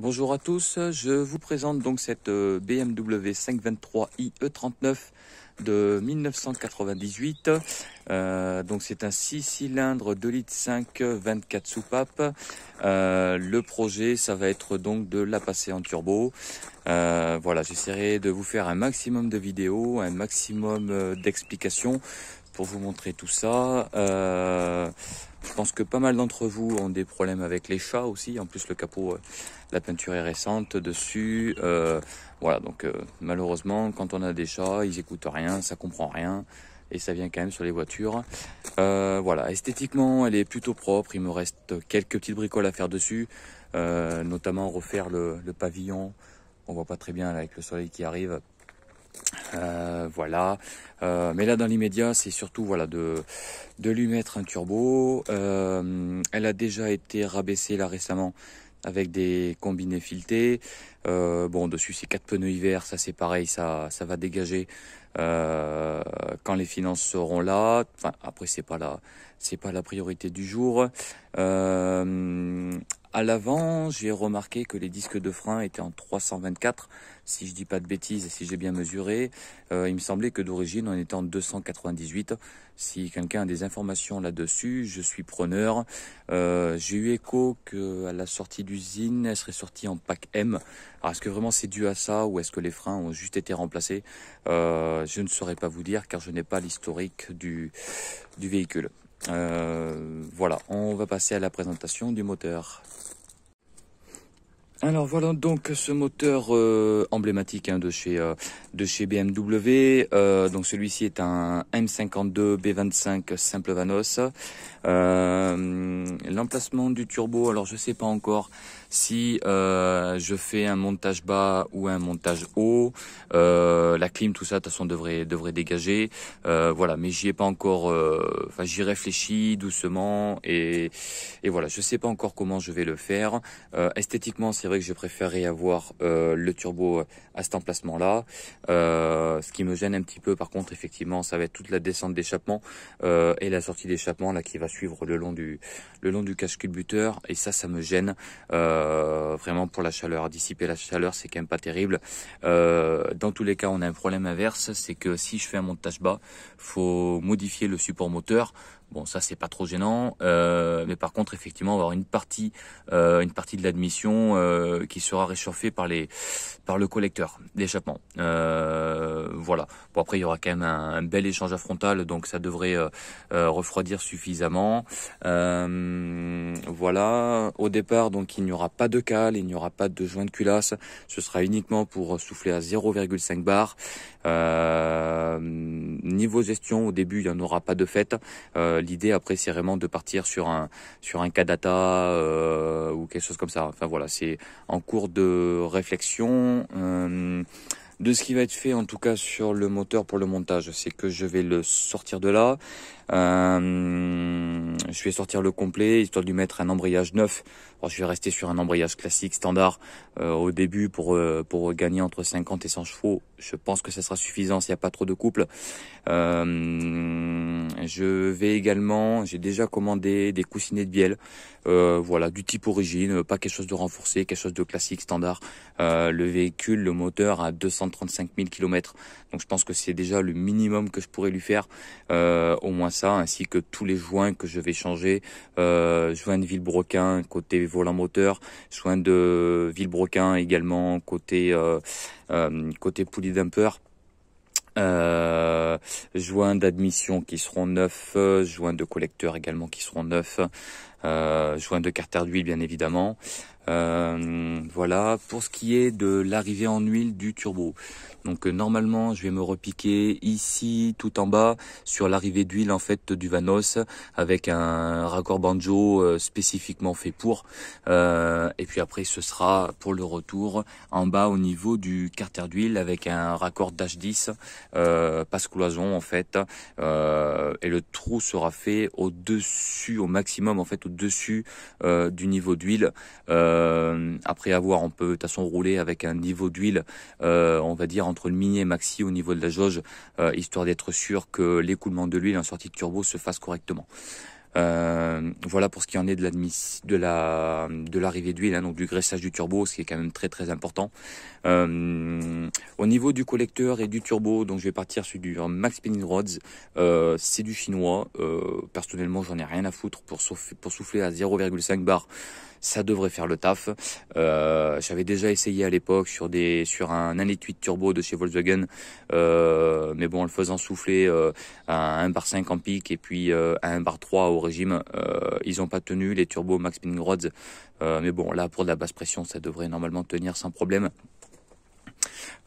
Bonjour à tous, je vous présente donc cette BMW 523i E39 de 1998. Euh, donc c'est un 6 cylindres 2 litres 5 24 soupapes. Euh, le projet ça va être donc de la passer en turbo. Euh, voilà, j'essaierai de vous faire un maximum de vidéos, un maximum d'explications pour vous montrer tout ça. Euh, je pense que pas mal d'entre vous ont des problèmes avec les chats aussi. En plus, le capot, euh, la peinture est récente dessus. Euh, voilà, donc malheureusement, quand on a des chats, ils écoutent rien, ça comprend rien. Et ça vient quand même sur les voitures. voilà, esthétiquement, elle est plutôt propre. Il me reste quelques petites bricoles à faire dessus, notamment refaire le, pavillon. On voit pas très bien avec le soleil qui arrive. Euh, voilà. Euh, mais là, dans l'immédiat, c'est surtout voilà de, de lui mettre un turbo. Euh, elle a déjà été rabaissée là récemment avec des combinés filetés. bon, dessus, c'est quatre pneus hiver. Ça, c'est pareil. Ça, ça va dégager quand les finances seront là. après, c'est pas la, c'est pas la priorité du jour. À l'avant, j'ai remarqué que les disques de frein étaient en 324, si je dis pas de bêtises et si j'ai bien mesuré. Euh, il me semblait que d'origine, on était en 298. Si quelqu'un a des informations là-dessus, je suis preneur. Euh, j'ai eu écho qu'à la sortie d'usine, elle serait sortie en pack M. Alors, est-ce que vraiment c'est dû à ça ou est-ce que les freins ont juste été remplacés euh, Je ne saurais pas vous dire car je n'ai pas l'historique du véhicule. Euh, voilà, on va passer à la présentation du moteur. Alors voilà donc ce moteur euh, emblématique hein, de chez euh, de chez BMW. donc celui-ci est un M52 B25 simple Vanos. L'emplacement du turbo, alors je ne sais pas encore. Si euh, je fais un montage bas ou un montage haut, euh, la clim, tout ça, de toute façon, devrait, devrait dégager. Euh, voilà, mais j'y ai pas encore... Enfin, j'y réfléchis doucement et, et voilà, je sais pas encore comment je vais le faire. esthétiquement, c'est vrai que je préférerais avoir le turbo à cet emplacement-là. ce qui me gêne un petit peu, par contre, effectivement, ça va être toute la descente d'échappement et la sortie d'échappement là qui va suivre le long du le long du cache culbuteur et ça, ça me gêne. Euh, euh, vraiment pour la chaleur, dissiper la chaleur, c'est quand même pas terrible. Euh, dans tous les cas, on a un problème inverse, c'est que si je fais un montage bas, faut modifier le support moteur Bon, ça c'est pas trop gênant, euh, mais par contre effectivement on va avoir une partie, euh, une partie de l'admission euh, qui sera réchauffée par les, par le collecteur d'échappement. voilà. Bon après il y aura quand même un, bel échange à frontal, donc ça devrait refroidir suffisamment. voilà. Au départ donc il n'y aura pas de cale, il n'y aura pas de joint de culasse. Ce sera uniquement pour souffler à 0,5 bar. niveau gestion au début il n'y en aura pas de fête. Euh, l'idée après c'est vraiment de partir sur un sur un data euh, ou quelque chose comme ça. Enfin voilà, c'est en cours de réflexion. Euh, de ce qui va être fait en tout cas sur le moteur pour le montage. C'est que je vais le sortir de là. Euh, je vais sortir le complet, histoire de lui mettre un embrayage neuf. je vais rester sur un embrayage classique, standard, euh, au début pour, euh, pour gagner entre 50 et 100 chevaux. Je pense que ça sera suffisant s'il n'y a pas trop de couple. je vais également, j'ai déjà commandé des coussinets de bielle, voilà, du type origine, pas quelque chose de renforcé, quelque chose de classique, standard. le véhicule, le moteur à 200 35 000 km. Donc je pense que c'est déjà le minimum que je pourrais lui faire, euh, au moins ça, ainsi que tous les joints que je vais changer, euh, joint de broquin côté volant moteur, joints de broquin également côté euh, euh, côté poulie dumper. joints d'admission qui seront neufs, joints de collecteur également qui seront neufs, euh, joints de carter d'huile bien évidemment. Euh, voilà, pour ce qui est de l'arrivée en huile du turbo. Donc euh, normalement, je vais me repiquer ici, tout en bas, sur l'arrivée d'huile en fait du Vanos, avec un raccord banjo euh, spécifiquement fait pour. et puis après, ce sera pour le retour en bas au niveau du carter d'huile avec un raccord d'H10 passe cloison en fait. et le trou sera fait au dessus, au maximum en fait, au dessus du niveau d'huile. Euh, après avoir, on peut de toute façon rouler avec un niveau d'huile, euh, on va dire entre le mini et maxi au niveau de la jauge, euh, histoire d'être sûr que l'écoulement de l'huile en sortie de turbo se fasse correctement. voilà pour ce qui en est de de l'arrivée d'huile, hein, donc du graissage du turbo, ce qui est quand même très très important. au niveau du collecteur et du turbo, donc je vais partir sur du Max spinning Rods. c'est du chinois. personnellement, j'en ai rien à foutre pour pour souffler à 0,5 bar ça devrait faire le taf. Euh, j'avais déjà essayé à l'époque sur des sur un 1.8 turbo de chez Volkswagen, euh, mais bon, en le faisant souffler euh, à 1 bar 5 en pic et puis à 1 bar 3 au régime, ils n'ont pas tenu les turbos Max spinning rods. mais bon, là pour de la basse pression, ça devrait normalement tenir sans problème.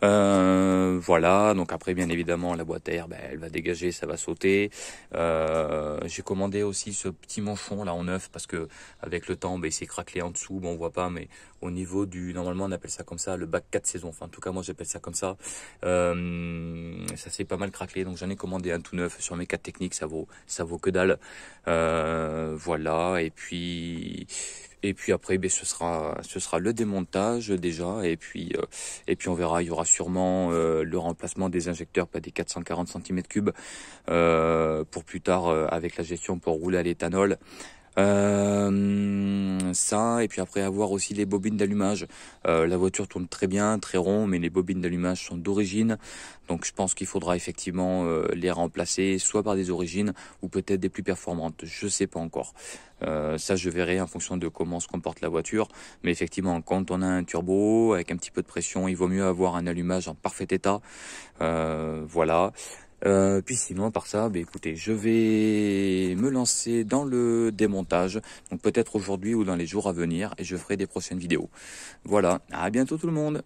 Euh, voilà, donc après bien évidemment la boîte à air, ben, elle va dégager, ça va sauter. Euh, j'ai commandé aussi ce petit manchon là en neuf parce que avec le temps, ben, il s'est craquelé en dessous, bon on voit pas, mais au niveau du, normalement on appelle ça comme ça, le bac 4 saisons, enfin en tout cas moi j'appelle ça comme ça. Euh, ça s'est pas mal craquelé, donc j'en ai commandé un tout neuf sur mes 4 techniques, ça vaut, ça vaut que dalle. Euh, voilà, et puis et puis après, ben, ce sera, ce sera le démontage déjà, et puis, euh, et puis on verra. Il y aura sûrement euh, le remplacement des injecteurs, pas des 440 cm3, euh, pour plus tard euh, avec la gestion pour rouler à l'éthanol. Euh, ça, et puis après avoir aussi les bobines d'allumage. Euh, la voiture tourne très bien, très rond, mais les bobines d'allumage sont d'origine. Donc je pense qu'il faudra effectivement euh, les remplacer, soit par des origines, ou peut-être des plus performantes. Je sais pas encore. ça, je verrai en fonction de comment se comporte la voiture. Mais effectivement, quand on a un turbo avec un petit peu de pression, il vaut mieux avoir un allumage en parfait état. voilà. Euh, puis sinon, par ça, bah, écoutez, je vais me lancer dans le démontage, donc peut-être aujourd'hui ou dans les jours à venir, et je ferai des prochaines vidéos. Voilà, à bientôt tout le monde